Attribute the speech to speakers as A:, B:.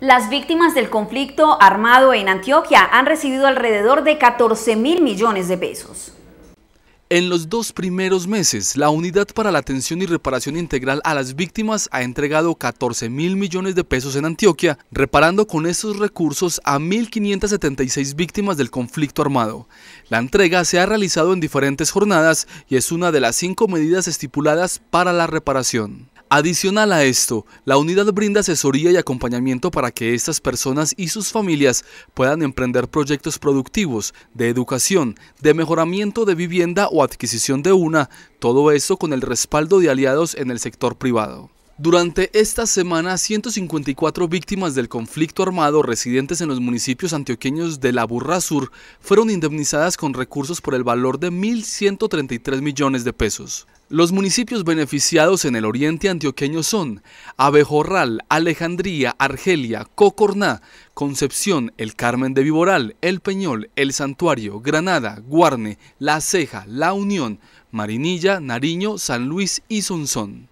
A: Las víctimas del conflicto armado en Antioquia han recibido alrededor de 14 mil millones de pesos. En los dos primeros meses, la Unidad para la Atención y Reparación Integral a las Víctimas ha entregado 14 mil millones de pesos en Antioquia, reparando con esos recursos a 1.576 víctimas del conflicto armado. La entrega se ha realizado en diferentes jornadas y es una de las cinco medidas estipuladas para la reparación. Adicional a esto, la unidad brinda asesoría y acompañamiento para que estas personas y sus familias puedan emprender proyectos productivos, de educación, de mejoramiento de vivienda o adquisición de una, todo eso con el respaldo de aliados en el sector privado. Durante esta semana, 154 víctimas del conflicto armado residentes en los municipios antioqueños de la Burra Sur fueron indemnizadas con recursos por el valor de 1.133 millones de pesos. Los municipios beneficiados en el oriente antioqueño son Abejorral, Alejandría, Argelia, Cocorná, Concepción, El Carmen de Viboral, El Peñol, El Santuario, Granada, Guarne, La Ceja, La Unión, Marinilla, Nariño, San Luis y Sonsón.